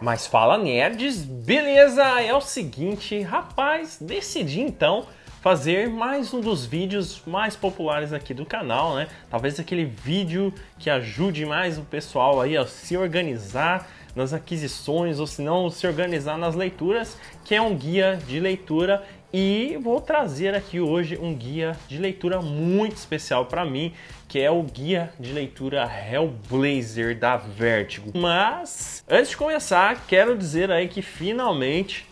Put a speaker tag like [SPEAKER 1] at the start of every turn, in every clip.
[SPEAKER 1] Mas fala nerds, beleza? É o seguinte, rapaz, decidi então fazer mais um dos vídeos mais populares aqui do canal, né? Talvez aquele vídeo que ajude mais o pessoal aí a se organizar nas aquisições ou se não se organizar nas leituras, que é um guia de leitura e vou trazer aqui hoje um guia de leitura muito especial para mim, que é o guia de leitura Hellblazer da Vertigo. Mas antes de começar, quero dizer aí que finalmente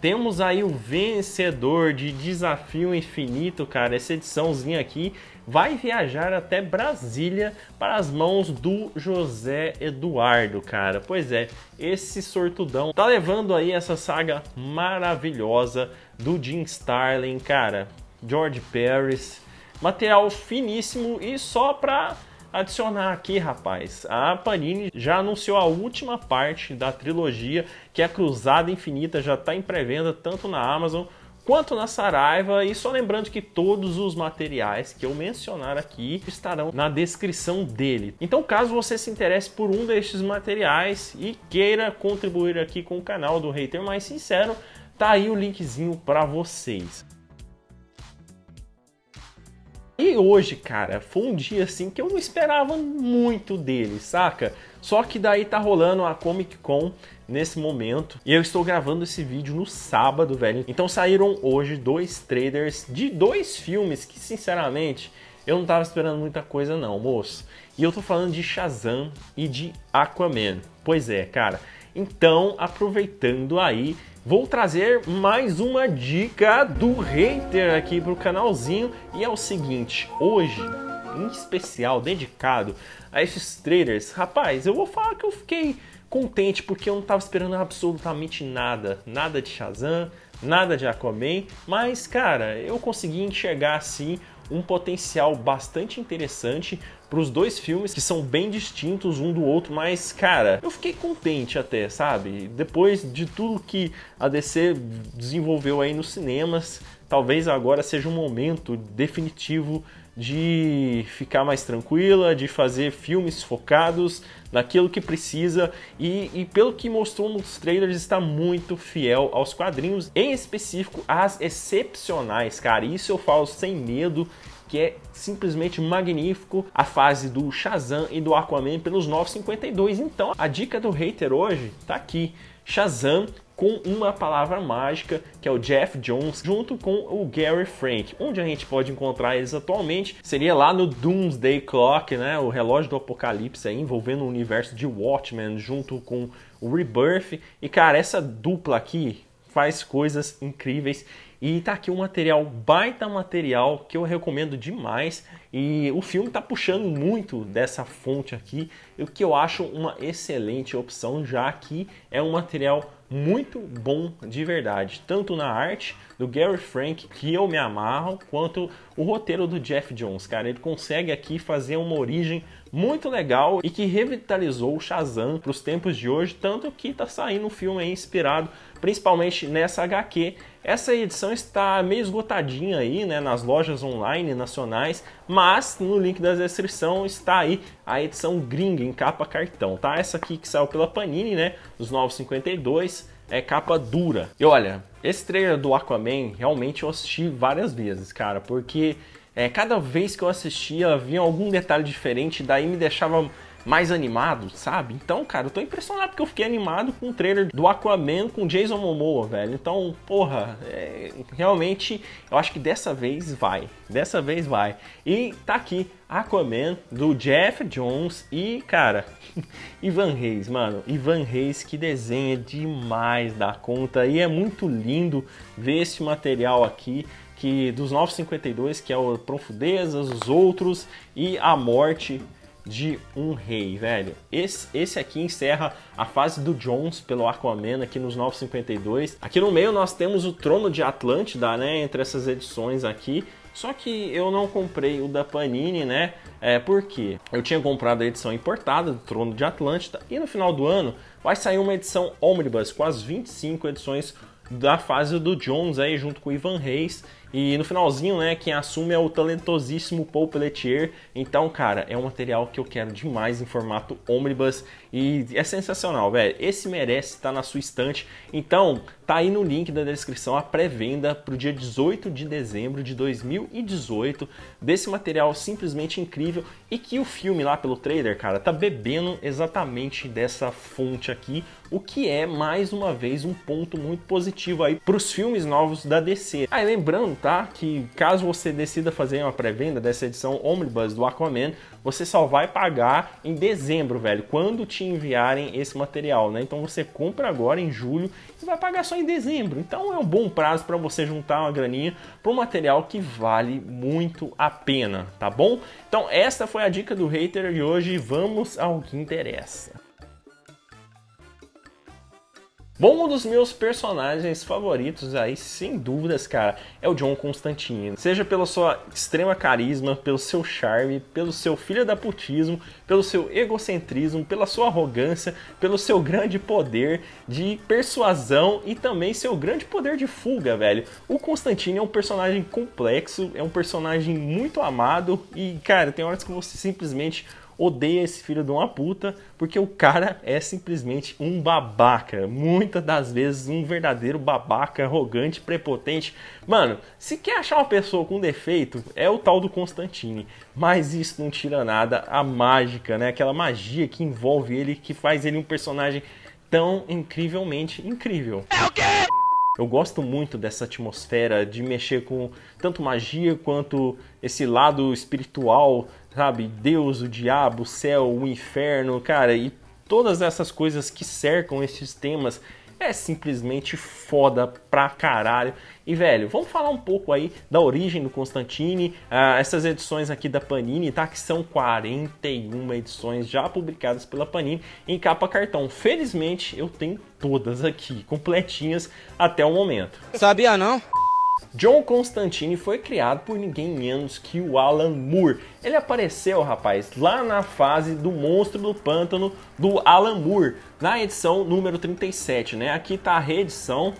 [SPEAKER 1] temos aí o vencedor de Desafio Infinito, cara. Essa ediçãozinha aqui vai viajar até Brasília para as mãos do José Eduardo, cara. Pois é, esse sortudão tá levando aí essa saga maravilhosa do Jim Starlin, cara. George Paris, Material finíssimo e só para adicionar aqui, rapaz, a Panini já anunciou a última parte da trilogia, que é a Cruzada Infinita, já está em pré-venda tanto na Amazon quanto na Saraiva. E só lembrando que todos os materiais que eu mencionar aqui estarão na descrição dele. Então, caso você se interesse por um destes materiais e queira contribuir aqui com o canal do Hater Mais Sincero, tá aí o linkzinho para vocês. E hoje, cara, foi um dia assim que eu não esperava muito dele, saca? Só que daí tá rolando a Comic Con nesse momento. E eu estou gravando esse vídeo no sábado, velho. Então saíram hoje dois traders de dois filmes que, sinceramente, eu não tava esperando muita coisa não, moço. E eu tô falando de Shazam e de Aquaman. Pois é, cara. Então, aproveitando aí, vou trazer mais uma dica do hater aqui para o canalzinho e é o seguinte, hoje em especial dedicado a esses traders, rapaz, eu vou falar que eu fiquei contente porque eu não estava esperando absolutamente nada, nada de Shazam, nada de Aquaman, mas cara, eu consegui enxergar assim um potencial bastante interessante para os dois filmes que são bem distintos um do outro, mas cara, eu fiquei contente até, sabe? Depois de tudo que a DC desenvolveu aí nos cinemas, talvez agora seja um momento definitivo de ficar mais tranquila, de fazer filmes focados naquilo que precisa e, e, pelo que mostrou nos trailers está muito fiel aos quadrinhos, em específico às excepcionais, cara. Isso eu falo sem medo que é simplesmente magnífico, a fase do Shazam e do Aquaman pelos 9,52. Então a dica do hater hoje tá aqui. Shazam com uma palavra mágica, que é o Jeff Jones, junto com o Gary Frank. Onde a gente pode encontrar eles atualmente seria lá no Doomsday Clock, né? O relógio do apocalipse aí, envolvendo o universo de Watchmen junto com o Rebirth. E cara, essa dupla aqui faz coisas incríveis e tá aqui um material, baita material, que eu recomendo demais. E o filme tá puxando muito dessa fonte aqui, o que eu acho uma excelente opção, já que é um material muito bom de verdade, tanto na arte do Gary Frank, que eu me amarro, quanto o roteiro do Jeff Jones. Cara, ele consegue aqui fazer uma origem muito legal e que revitalizou o Shazam para os tempos de hoje, tanto que tá saindo um filme inspirado principalmente nessa HQ essa edição está meio esgotadinha aí, né, nas lojas online nacionais, mas no link da descrição está aí a edição gringa em capa cartão, tá? Essa aqui que saiu pela Panini, né, dos 952, é capa dura. E olha, esse trailer do Aquaman realmente eu assisti várias vezes, cara, porque é, cada vez que eu assistia vinha algum detalhe diferente, daí me deixava mais animado, sabe? Então, cara, eu tô impressionado porque eu fiquei animado com o trailer do Aquaman com Jason Momoa, velho. Então, porra, é, realmente eu acho que dessa vez vai. Dessa vez vai. E tá aqui Aquaman do Jeff Jones e, cara, Ivan Reis, mano. Ivan Reis que desenha é demais da conta e é muito lindo ver esse material aqui que dos 952, que é o Profundezas, os outros e a Morte de um rei, velho. Esse, esse aqui encerra a fase do Jones pelo Aquaman aqui nos 952. Aqui no meio nós temos o Trono de Atlântida, né, entre essas edições aqui. Só que eu não comprei o da Panini, né? É porque eu tinha comprado a edição importada do Trono de Atlântida e no final do ano vai sair uma edição omnibus com as 25 edições da fase do Jones aí junto com o Ivan Reis e no finalzinho, né, quem assume é o talentosíssimo Paul Pelletier. Então, cara, é um material que eu quero demais em formato omnibus e é sensacional, velho. Esse merece estar tá na sua estante. Então, tá aí no link da descrição a pré-venda para o dia 18 de dezembro de 2018 desse material simplesmente incrível e que o filme lá pelo trailer, cara, tá bebendo exatamente dessa fonte aqui, o que é mais uma vez um ponto muito positivo aí para os filmes novos da DC. Aí lembrando, tá, que caso você decida fazer uma pré-venda dessa edição Omnibus do Aquaman, você só vai pagar em dezembro, velho, quando te enviarem esse material, né? Então você compra agora em julho e vai pagar só em dezembro. Então é um bom prazo para você juntar uma graninha para um material que vale muito a pena, tá bom? Então essa foi a dica do hater de hoje, vamos ao que interessa. Bom, um dos meus personagens favoritos aí, sem dúvidas, cara, é o John Constantino. Seja pela sua extrema carisma, pelo seu charme, pelo seu filho da putismo, pelo seu egocentrismo, pela sua arrogância, pelo seu grande poder de persuasão e também seu grande poder de fuga, velho. O Constantino é um personagem complexo, é um personagem muito amado e, cara, tem horas que você simplesmente odeia esse filho de uma puta, porque o cara é simplesmente um babaca. Muitas das vezes um verdadeiro babaca, arrogante, prepotente. Mano, se quer achar uma pessoa com defeito, é o tal do Constantine. Mas isso não tira nada a mágica, né? Aquela magia que envolve ele, que faz ele um personagem tão incrivelmente incrível. É o quê? Eu gosto muito dessa atmosfera de mexer com tanto magia quanto esse lado espiritual, sabe? Deus, o diabo, o céu, o inferno, cara, e todas essas coisas que cercam esses temas é simplesmente foda pra caralho. E velho, vamos falar um pouco aí da origem do Constantine, uh, essas edições aqui da Panini, tá? Que são 41 edições já publicadas pela Panini em capa cartão. Felizmente eu tenho todas aqui, completinhas até o momento. Sabia não? John Constantine foi criado por ninguém menos que o Alan Moore. Ele apareceu, rapaz, lá na fase do Monstro do Pântano do Alan Moore, na edição número 37, né? Aqui tá a reedição,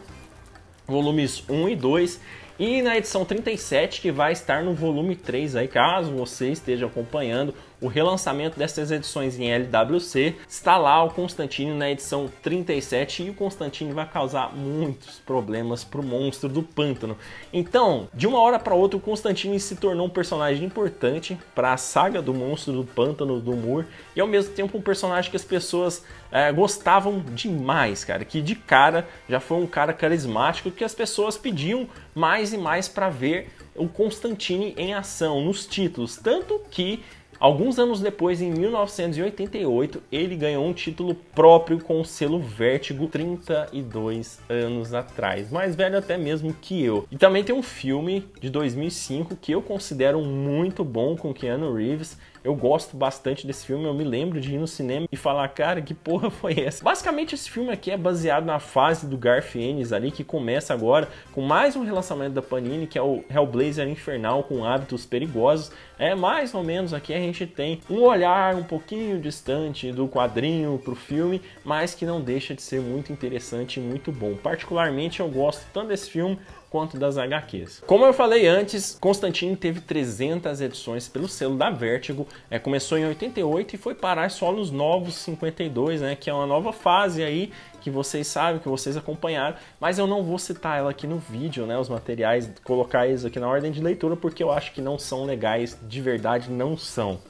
[SPEAKER 1] volumes 1 e 2, e na edição 37 que vai estar no volume 3 aí, caso você esteja acompanhando o relançamento dessas edições em LWC, está lá o Constantine na edição 37 e o Constantine vai causar muitos problemas para o monstro do pântano. Então, de uma hora para outra, o Constantine se tornou um personagem importante para a saga do monstro do pântano do Moore e ao mesmo tempo um personagem que as pessoas é, gostavam demais, cara, que de cara já foi um cara carismático que as pessoas pediam mais e mais para ver o Constantine em ação nos títulos, tanto que Alguns anos depois, em 1988, ele ganhou um título próprio com o selo Vértigo 32 anos atrás, mais velho até mesmo que eu. E também tem um filme de 2005 que eu considero muito bom com Keanu Reeves, eu gosto bastante desse filme, eu me lembro de ir no cinema e falar, cara, que porra foi essa? Basicamente, esse filme aqui é baseado na fase do Garfienes ali, que começa agora com mais um relançamento da Panini, que é o Hellblazer Infernal com hábitos perigosos. É mais ou menos aqui a gente tem um olhar um pouquinho distante do quadrinho pro filme, mas que não deixa de ser muito interessante e muito bom. Particularmente, eu gosto tanto desse filme quanto das HQs. Como eu falei antes, Constantine teve 300 edições pelo selo da Vertigo, é, começou em 88 e foi parar só nos novos 52, né, que é uma nova fase aí que vocês sabem, que vocês acompanharam, mas eu não vou citar ela aqui no vídeo, né? Os materiais, colocar eles aqui na ordem de leitura, porque eu acho que não são legais, de verdade não são.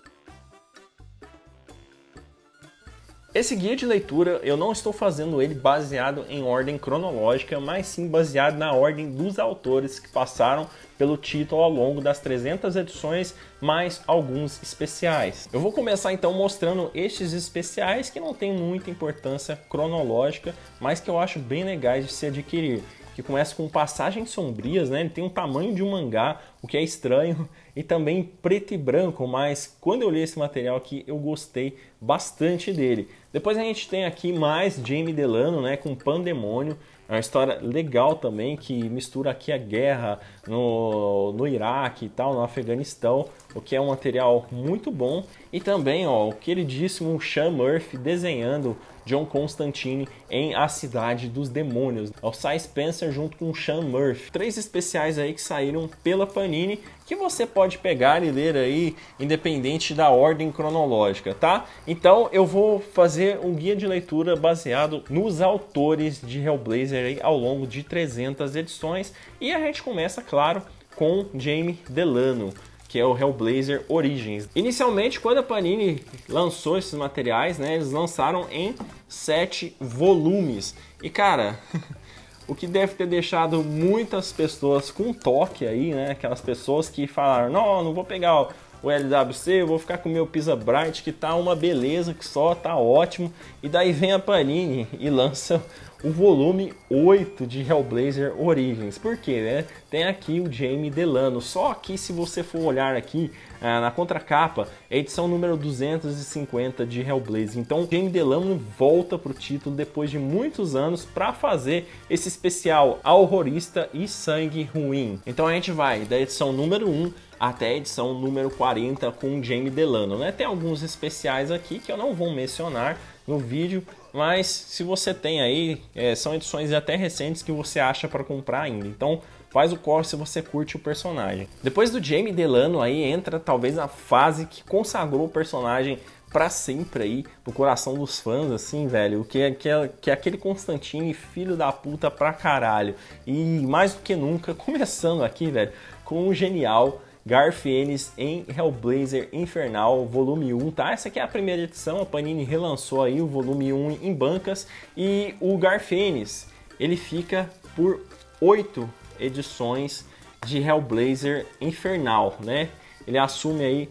[SPEAKER 1] Esse guia de leitura eu não estou fazendo ele baseado em ordem cronológica, mas sim baseado na ordem dos autores que passaram pelo título ao longo das 300 edições, mais alguns especiais. Eu vou começar então mostrando estes especiais que não têm muita importância cronológica, mas que eu acho bem legais de se adquirir que começa com passagens sombrias, né? Ele tem um tamanho de um mangá, o que é estranho, e também preto e branco, mas quando eu li esse material aqui, eu gostei bastante dele. Depois a gente tem aqui mais Jamie Delano, né, com Pandemônio, é uma história legal também, que mistura aqui a guerra no, no Iraque e tal, no Afeganistão, o que é um material muito bom. E também ó, o queridíssimo Sean Murphy desenhando John Constantine em A Cidade dos Demônios. É o Cy Spencer junto com o Sean Murphy. Três especiais aí que saíram pela Panini que você pode pegar e ler aí, independente da ordem cronológica, tá? Então eu vou fazer um guia de leitura baseado nos autores de Hellblazer aí ao longo de 300 edições e a gente começa, claro, com Jamie Delano que é o Hellblazer Origins. Inicialmente, quando a Panini lançou esses materiais, né, eles lançaram em sete volumes. E cara, o que deve ter deixado muitas pessoas com toque aí, né, aquelas pessoas que falaram: "Não, não vou pegar o LWC, eu vou ficar com o meu Pizza Bright, que tá uma beleza, que só tá ótimo. E daí vem a Panini e lança o volume 8 de Hellblazer Origins. Por quê, né? Tem aqui o Jamie Delano. Só que se você for olhar aqui ah, na contracapa, é edição número 250 de Hellblazer. Então, Jamie Delano volta pro título depois de muitos anos para fazer esse especial horrorista e sangue ruim. Então a gente vai da edição número 1 até a edição número 40 com Jamie Delano. Né? Tem alguns especiais aqui que eu não vou mencionar no vídeo, mas se você tem aí, é, são edições até recentes que você acha para comprar ainda. Então faz o corre se você curte o personagem. Depois do Jamie Delano aí entra talvez a fase que consagrou o personagem para sempre aí no coração dos fãs, assim, velho. Que, é, que, é, que é aquele Constantine, filho da puta pra caralho. E mais do que nunca, começando aqui, velho, com o genial Garfienes em Hellblazer Infernal, volume 1, tá? Essa aqui é a primeira edição, a Panini relançou aí o volume 1 em bancas e o Garfienes, ele fica por 8 edições de Hellblazer Infernal, né? Ele assume aí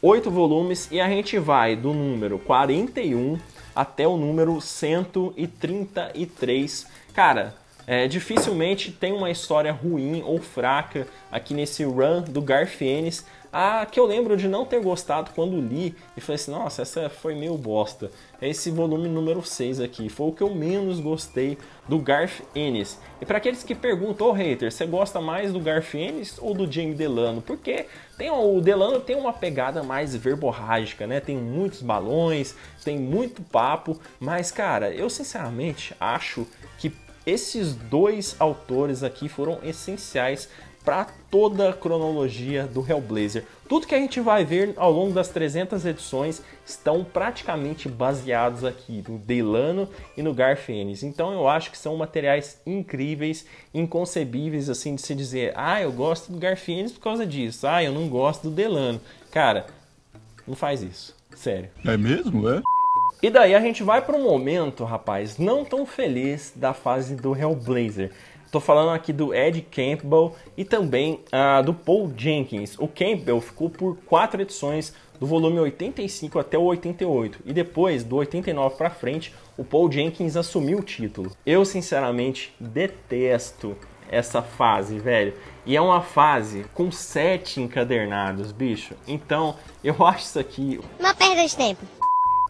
[SPEAKER 1] 8 volumes e a gente vai do número 41 até o número 133. Cara, é, dificilmente tem uma história ruim ou fraca aqui nesse run do Garfienes. A que eu lembro de não ter gostado quando li e falei assim: nossa, essa foi meio bosta. É esse volume número 6 aqui. Foi o que eu menos gostei do Garth Ennis. E para aqueles que perguntam, ô oh, hater, você gosta mais do Garth Ennis ou do Jim Delano? Porque tem, o Delano tem uma pegada mais verborrágica, né? Tem muitos balões, tem muito papo. Mas, cara, eu sinceramente acho que esses dois autores aqui foram essenciais para toda a cronologia do Hellblazer. Tudo que a gente vai ver ao longo das 300 edições estão praticamente baseados aqui no Delano e no Garfênis. Então eu acho que são materiais incríveis, inconcebíveis assim de se dizer, ah, eu gosto do Garfênis por causa disso, ah, eu não gosto do Delano. Cara, não faz isso, sério. É mesmo, é? E daí a gente vai para um momento, rapaz, não tão feliz da fase do Hellblazer. Tô falando aqui do Ed Campbell e também ah, do Paul Jenkins. O Campbell ficou por quatro edições, do volume 85 até o 88, e depois, do 89 para frente, o Paul Jenkins assumiu o título. Eu, sinceramente, detesto essa fase, velho. E é uma fase com sete encadernados, bicho. Então, eu acho isso aqui. Uma perda de tempo.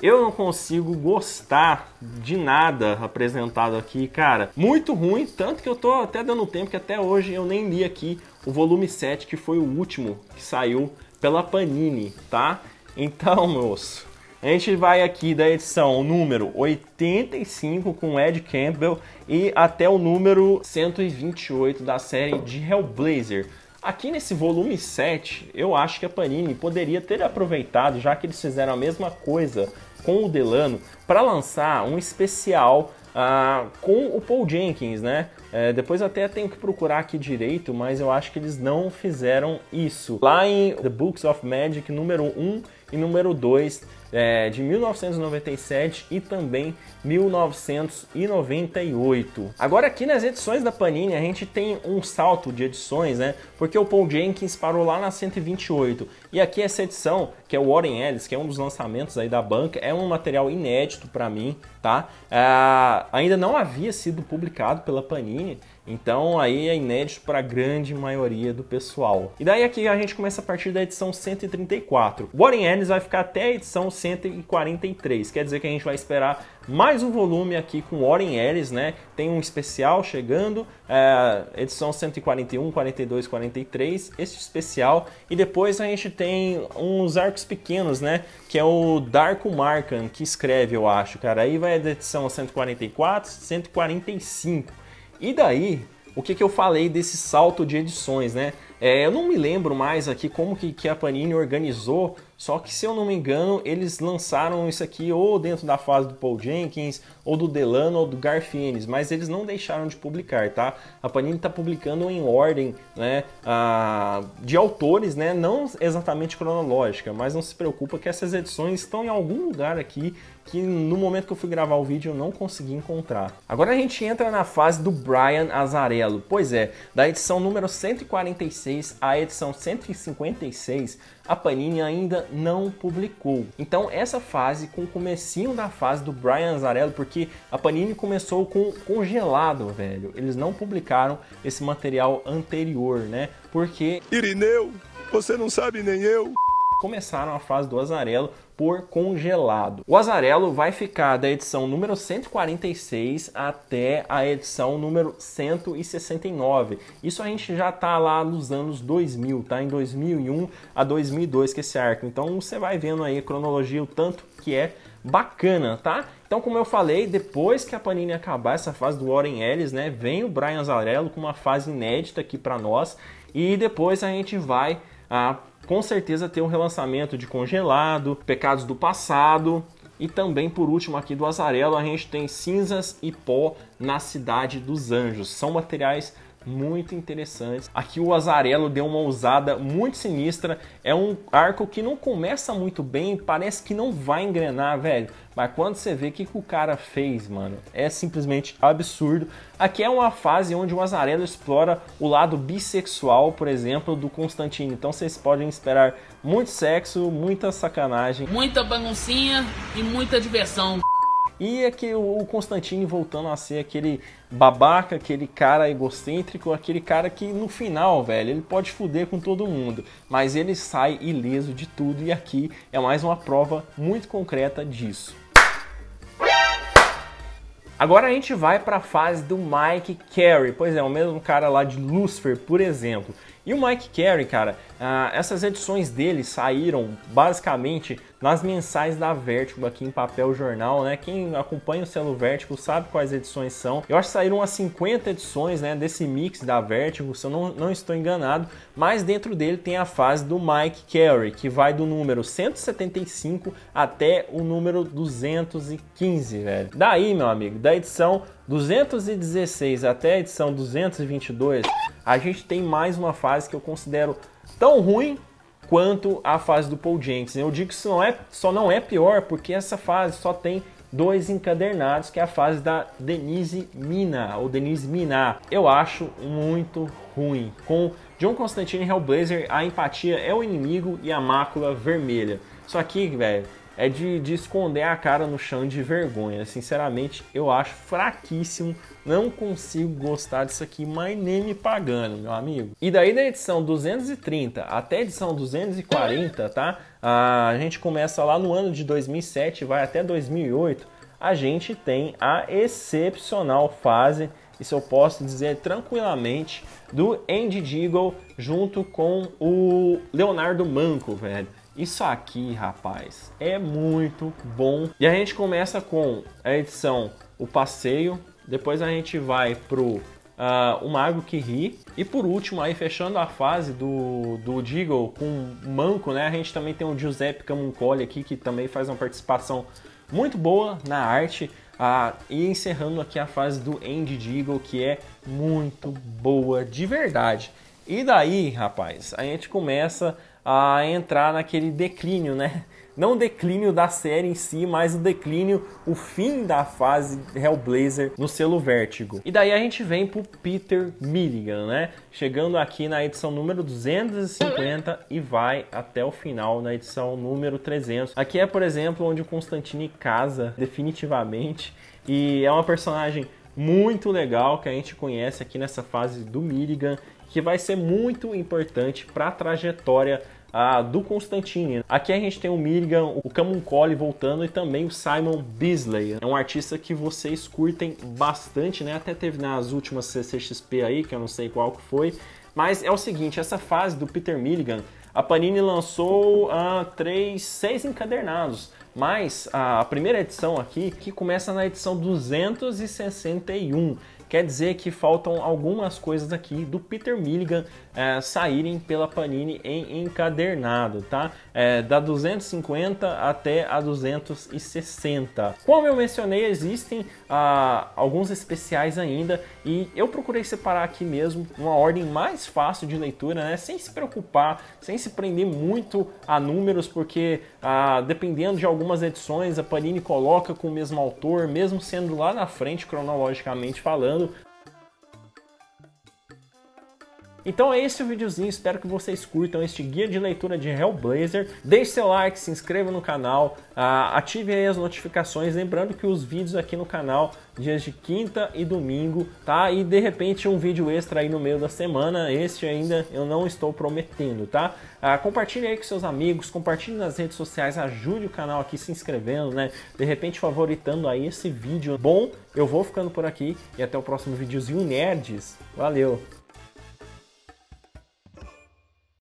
[SPEAKER 1] Eu não consigo gostar de nada apresentado aqui, cara. Muito ruim, tanto que eu tô até dando tempo que até hoje eu nem li aqui o volume 7, que foi o último que saiu pela Panini, tá? Então, moço, a gente vai aqui da edição número 85 com Ed Campbell e até o número 128 da série de Hellblazer. Aqui nesse volume 7, eu acho que a Panini poderia ter aproveitado, já que eles fizeram a mesma coisa com o Delano, para lançar um especial Uh, com o Paul Jenkins, né? Uh, depois até tenho que procurar aqui direito, mas eu acho que eles não fizeram isso. Lá em The Books of Magic número 1, e número 2 é, de 1997 e também 1998. Agora aqui nas edições da Panini a gente tem um salto de edições, né? Porque o Paul Jenkins parou lá na 128 e aqui essa edição, que é o Warren Ellis, que é um dos lançamentos aí da banca, é um material inédito para mim, tá? Ah, ainda não havia sido publicado pela Panini então aí é inédito para a grande maioria do pessoal. E daí aqui a gente começa a partir da edição 134. Warren Ellis vai ficar até a edição 143, quer dizer que a gente vai esperar mais um volume aqui com Warren Ellis, né? Tem um especial chegando, é, edição 141, 42, 43, esse especial. E depois a gente tem uns arcos pequenos, né? Que é o Darko Markham, que escreve, eu acho, cara. Aí vai a edição 144, 145. E daí, o que, que eu falei desse salto de edições, né? É, eu não me lembro mais aqui como que, que a Panini organizou, só que se eu não me engano, eles lançaram isso aqui ou dentro da fase do Paul Jenkins, ou do Delano ou do Garfienes, mas eles não deixaram de publicar, tá? A Panini está publicando em ordem, né, a, de autores, né, não exatamente cronológica, mas não se preocupa que essas edições estão em algum lugar aqui que no momento que eu fui gravar o vídeo eu não consegui encontrar. Agora a gente entra na fase do Brian Azarello. Pois é, da edição número 146 à edição 156, a Panini ainda não publicou. Então essa fase com o comecinho da fase do Brian Azarello, porque que a Panini começou com congelado, velho. Eles não publicaram esse material anterior, né? Porque. Irineu, você não sabe nem eu! Começaram a fase do Azarelo por congelado. O Azarelo vai ficar da edição número 146 até a edição número 169. Isso a gente já tá lá nos anos 2000, tá? Em 2001 a 2002 que é esse arco. Então você vai vendo aí a cronologia, o tanto que é bacana, tá? Então, como eu falei, depois que a Panini acabar essa fase do Warren Ellis, né, vem o Brian Azarello com uma fase inédita aqui para nós e depois a gente vai ah, com certeza ter um relançamento de Congelado, Pecados do Passado e também por último aqui do Azarello a gente tem Cinzas e Pó na Cidade dos Anjos. São materiais muito interessantes. Aqui o Azarelo deu uma ousada muito sinistra. É um arco que não começa muito bem, parece que não vai engrenar, velho. Mas quando você vê o que, que o cara fez, mano, é simplesmente absurdo. Aqui é uma fase onde o Azarelo explora o lado bissexual, por exemplo, do Constantino. Então vocês podem esperar muito sexo, muita sacanagem. Muita baguncinha e muita diversão. E aqui é que o Constantine voltando a ser aquele babaca, aquele cara egocêntrico, aquele cara que no final, velho, ele pode fuder com todo mundo, mas ele sai ileso de tudo e aqui é mais uma prova muito concreta disso. Agora a gente vai para a fase do Mike Carey, pois é, o mesmo cara lá de Lucifer, por exemplo. E o Mike Carey, cara, ah, essas edições dele saíram basicamente nas mensais da Vertigo aqui em papel jornal, né? Quem acompanha o selo Vertigo sabe quais edições são. Eu acho que saíram umas 50 edições, né, desse mix da Vertigo, se eu não, não estou enganado, mas dentro dele tem a fase do Mike Carey, que vai do número 175 até o número 215, velho. Daí, meu amigo, da edição 216 até a edição 222, a gente tem mais uma fase que eu considero tão ruim quanto a fase do Paul Jenks. Eu digo que isso não é, só não é pior, porque essa fase só tem dois encadernados, que é a fase da Denise Mina, ou Denise Mina. Eu acho muito ruim. Com John Constantine Hellblazer, a empatia é o inimigo e a mácula vermelha. Só que, velho, é de, de, esconder a cara no chão de vergonha. Sinceramente, eu acho fraquíssimo. Não consigo gostar disso aqui, mas nem me pagando, meu amigo. E daí da edição 230 até a edição 240, tá? A gente começa lá no ano de 2007 vai até 2008. A gente tem a excepcional fase isso eu posso dizer tranquilamente, do Andy Deagle junto com o Leonardo Manco, velho. Isso aqui, rapaz, é muito bom. E a gente começa com a edição O Passeio, depois a gente vai pro Uh, o Mago que ri. E por último, aí fechando a fase do, do Deagle com Manco, né? A gente também tem o Giuseppe Camuncoli aqui, que também faz uma participação muito boa na arte. Uh, e encerrando aqui a fase do End Deagle, que é muito boa de verdade. E daí, rapaz, a gente começa a entrar naquele declínio, né? Não o declínio da série em si, mas o declínio, o fim da fase Hellblazer no selo Vértigo. E daí a gente vem pro Peter Milligan, né? Chegando aqui na edição número 250 e vai até o final na edição número 300. Aqui é, por exemplo, onde o Constantine casa definitivamente e é uma personagem muito legal que a gente conhece aqui nessa fase do Milligan, que vai ser muito importante para a trajetória a do Constantine. Aqui a gente tem o Milligan, o Camuncoli voltando e também o Simon Bisley. É um artista que vocês curtem bastante, né? Até teve nas últimas CCXP aí, que eu não sei qual que foi. Mas é o seguinte, essa fase do Peter Milligan, a Panini lançou ah, três, seis encadernados. Mas a primeira edição aqui, que começa na edição 261, quer dizer que faltam algumas coisas aqui do Peter Milligan é, saírem pela Panini em encadernado, tá? É, da 250 até a 260. Como eu mencionei, existem ah, alguns especiais ainda e eu procurei separar aqui mesmo uma ordem mais fácil de leitura, né? Sem se preocupar, sem se prender muito a números, porque ah, dependendo de algumas edições, a Panini coloca com o mesmo autor, mesmo sendo lá na frente cronologicamente falando, então é esse o videozinho, espero que vocês curtam este guia de leitura de Hellblazer. Deixe seu like, se inscreva no canal, ah, ative aí as notificações, lembrando que os vídeos aqui no canal dias de quinta e domingo, tá? E de repente um vídeo extra aí no meio da semana, este ainda eu não estou prometendo, tá? Ah, compartilhe aí com seus amigos, compartilhe nas redes sociais, ajude o canal aqui se inscrevendo, né? De repente favoritando aí esse vídeo. Tá bom, eu vou ficando por aqui e até o próximo videozinho Nerds. Valeu!